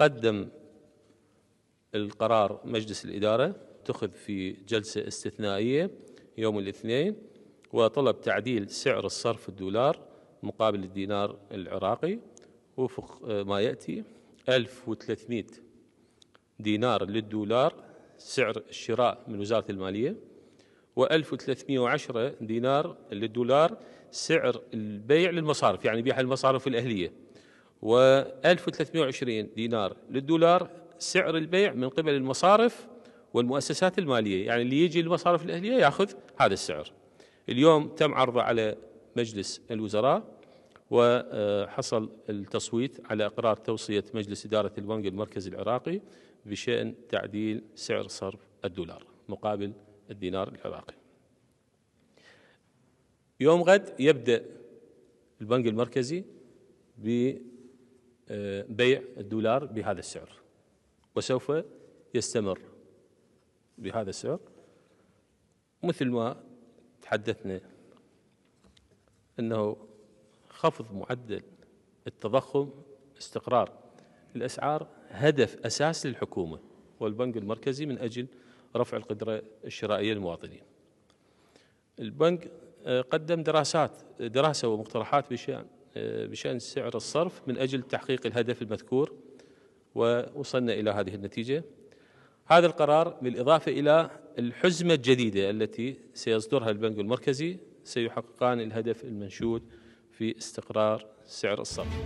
قدم القرار مجلس الإدارة اتخذ في جلسة استثنائية يوم الاثنين وطلب تعديل سعر الصرف الدولار مقابل الدينار العراقي وفق آه، ما يأتي 1300 دينار للدولار سعر الشراء من وزارة المالية و1310 دينار للدولار سعر البيع للمصارف يعني بيع المصارف الأهلية و1320 دينار للدولار سعر البيع من قبل المصارف والمؤسسات المالية يعني اللي يجي المصارف الأهلية يأخذ هذا السعر اليوم تم عرضه على مجلس الوزراء وحصل التصويت على إقرار توصية مجلس إدارة البنك المركزي العراقي بشأن تعديل سعر صرف الدولار مقابل الدينار العراقي يوم غد يبدأ البنك المركزي ب بيع الدولار بهذا السعر وسوف يستمر بهذا السعر مثل ما تحدثنا انه خفض معدل التضخم استقرار الاسعار هدف اساس للحكومه والبنك المركزي من اجل رفع القدره الشرائيه للمواطنين. البنك آه، قدم دراسات دراسه ومقترحات بشان آه، بشأن سعر الصرف من أجل تحقيق الهدف المذكور ووصلنا إلى هذه النتيجة هذا القرار بالإضافة إلى الحزمة الجديدة التي سيصدرها البنك المركزي سيحققان الهدف المنشود في استقرار سعر الصرف